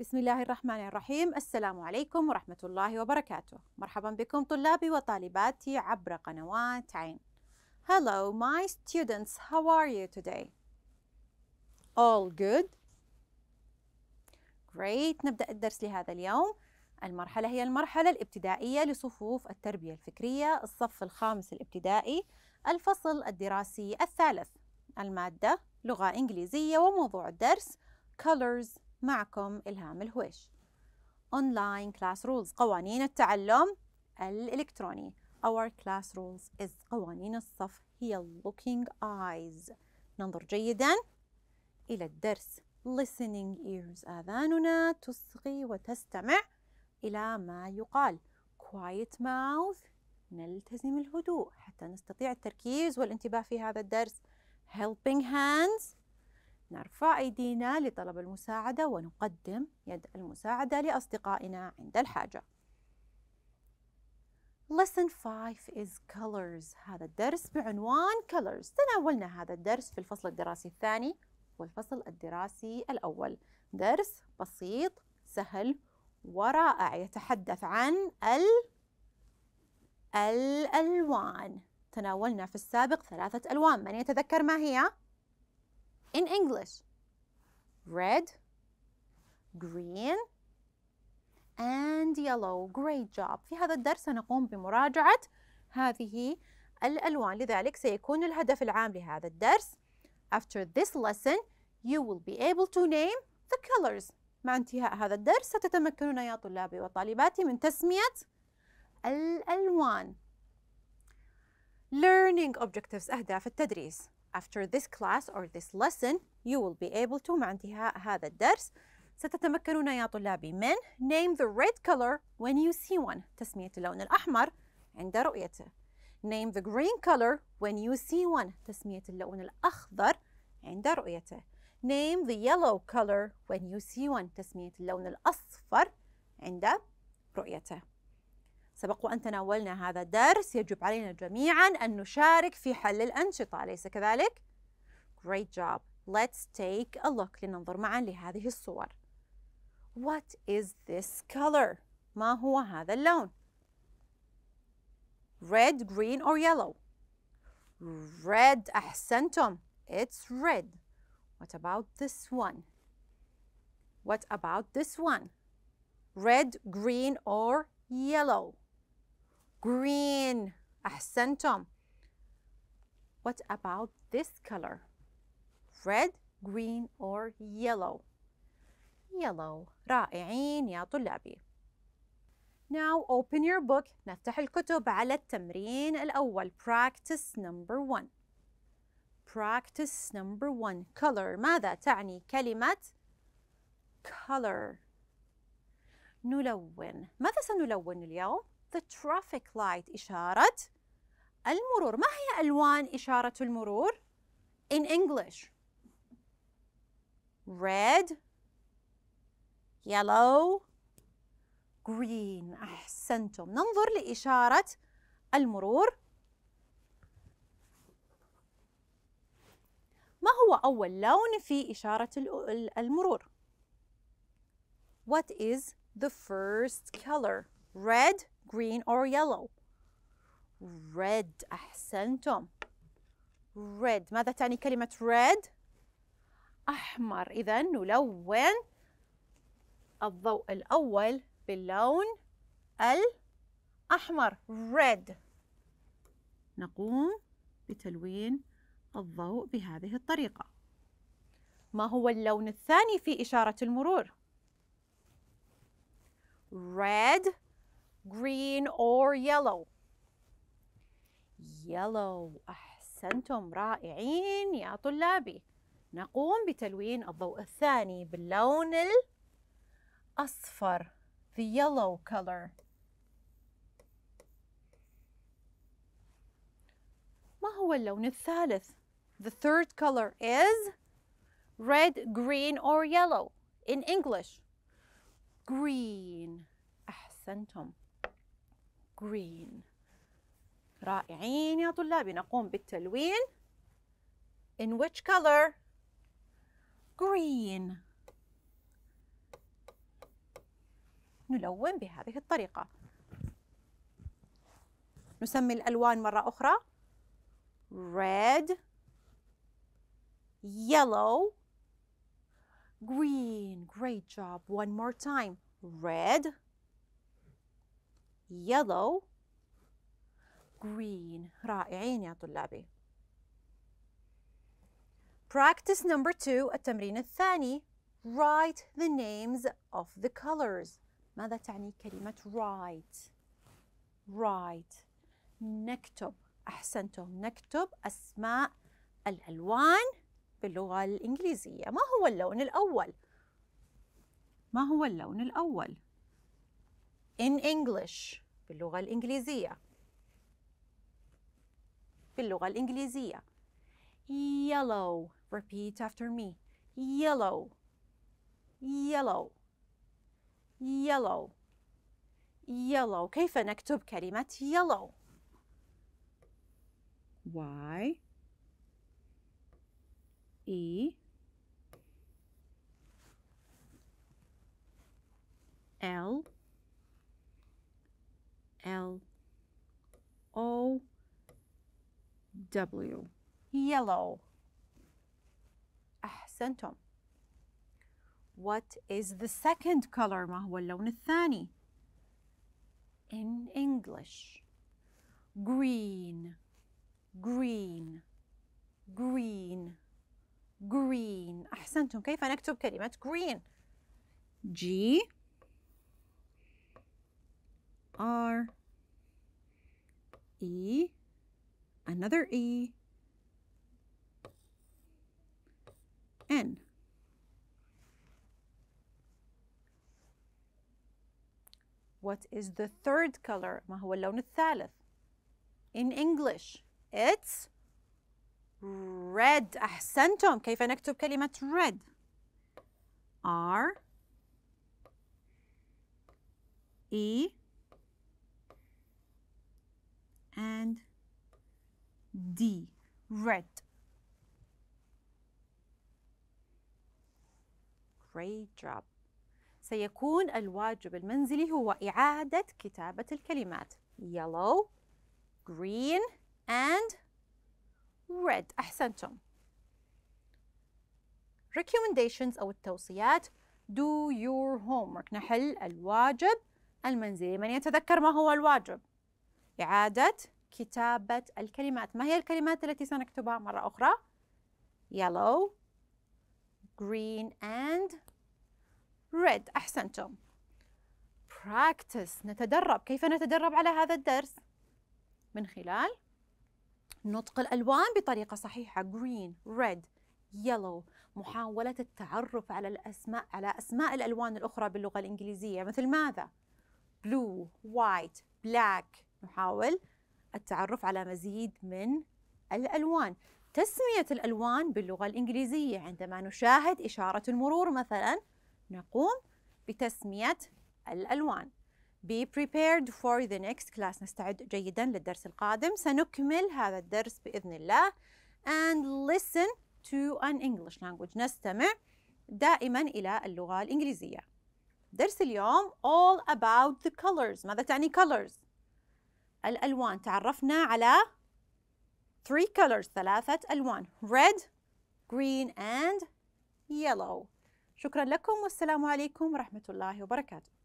بسم الله الرحمن الرحيم السلام عليكم ورحمة الله وبركاته مرحبا بكم طلابي وطالباتي عبر قنوات عين Hello my students how are you today? All good? Great نبدأ الدرس لهذا اليوم المرحلة هي المرحلة الابتدائية لصفوف التربية الفكرية الصف الخامس الابتدائي الفصل الدراسي الثالث المادة لغة إنجليزية وموضوع الدرس Colors معكم إلهام الهويش Online Class Rules قوانين التعلم الإلكتروني Our class rules is قوانين الصف هي looking eyes ننظر جيدا إلى الدرس listening ears آذاننا تصغي وتستمع إلى ما يقال quiet mouth نلتزم الهدوء حتى نستطيع التركيز والانتباه في هذا الدرس helping hands نرفع أيدينا لطلب المساعدة ونقدم يد المساعدة لأصدقائنا عند الحاجة. Lesson 5 is colors هذا الدرس بعنوان colors تناولنا هذا الدرس في الفصل الدراسي الثاني والفصل الدراسي الأول درس بسيط سهل ورائع يتحدث عن ال الألوان تناولنا في السابق ثلاثة ألوان من يتذكر ما هي؟ in English. Red, green, and yellow. Great job. في هذا الدرس سنقوم بمراجعة هذه الألوان لذلك سيكون الهدف العام لهذا الدرس After this lesson you will be able to name the colors مع انتهاء هذا الدرس ستتمكنون يا طلابي وطالباتي من تسمية الألوان Learning Objectives أهداف التدريس after this class or this lesson you will be able to مع انتهاء هذا الدرس ستتمكنون يا طلابي من name the red color when you see one تسمية اللون الأحمر عند رؤيته name the green color when you see one تسمية اللون الأخضر عند رؤيته name the yellow color when you see one تسمية اللون الأصفر عند رؤيته سبق وأن تناولنا هذا الدرس يجب علينا جميعا أن نشارك في حل الأنشطة أليس كذلك؟ Great job. Let's take a look لننظر معا لهذه الصور. What is this color? ما هو هذا اللون؟ Red, green or yellow? Red أحسنتم. It's red. What about this one? What about this one? Red, green or yellow? green أحسنتم What about this color? Red, green or yellow? Yellow رائعين يا طلابي Now open your book نفتح الكتب على التمرين الأول Practice number one Practice number one Color ماذا تعني كلمة color نلون ماذا سنلون اليوم؟ the traffic light إشارة المرور ما هي ألوان إشارة المرور in English red yellow green أحسنتم ننظر لإشارة المرور ما هو أول لون في إشارة المرور What is the first color? Red green or yellow red أحسنتم red ماذا تعني كلمة red أحمر إذا نلون الضوء الأول باللون الأحمر red نقوم بتلوين الضوء بهذه الطريقة ما هو اللون الثاني في إشارة المرور red green or yellow yellow أحسنتم رائعين يا طلابي نقوم بتلوين الضوء الثاني باللون الأصفر the yellow color ما هو اللون الثالث the third color is red green or yellow in English green أحسنتم green رائعين يا طلابي نقوم بالتلوين in which color green نلون بهذه الطريقة نسمي الألوان مرة أخرى red yellow green great job one more time red yellow green رائعين يا طلابي practice number two التمرين الثاني write the names of the colors ماذا تعني كلمة write write نكتب أحسنتم نكتب أسماء الألوان باللغة الإنجليزية ما هو اللون الأول؟ ما هو اللون الأول؟ in English باللغة الإنجليزية باللغة الإنجليزية yellow repeat after me yellow yellow yellow yellow كيف نكتب كلمة yellow y e l W. Yellow. أحسنتم. What is the second color؟ ما هو اللون الثاني؟ In English. Green. Green. Green. Green. أحسنتم. كيف نكتب كلمة green؟ G R E another E, N. What is the third color? ما هو اللون الثالث? In English, it's red. أحسنتم. كيف نكتب كلمة red? R E D. Red. Great job. سيكون الواجب المنزلي هو إعادة كتابة الكلمات yellow, green and red أحسنتم recommendations أو التوصيات do your homework نحل الواجب المنزلي من يتذكر ما هو الواجب إعادة كتابة الكلمات ما هي الكلمات التي سنكتبها مرة أخرى yellow green and red أحسنتم practice نتدرب كيف نتدرب على هذا الدرس من خلال نطق الألوان بطريقة صحيحة green red yellow محاولة التعرف على الأسماء على أسماء الألوان الأخرى باللغة الإنجليزية مثل ماذا blue white black نحاول التعرف على مزيد من الألوان تسمية الألوان باللغة الإنجليزية عندما نشاهد إشارة المرور مثلا نقوم بتسمية الألوان Be prepared for the next class نستعد جيدا للدرس القادم سنكمل هذا الدرس بإذن الله and listen to an English language نستمع دائما إلى اللغة الإنجليزية درس اليوم all about the colors ماذا تعني colors؟ الألوان تعرفنا على three colors ثلاثة ألوان red, green and yellow شكرا لكم والسلام عليكم ورحمة الله وبركاته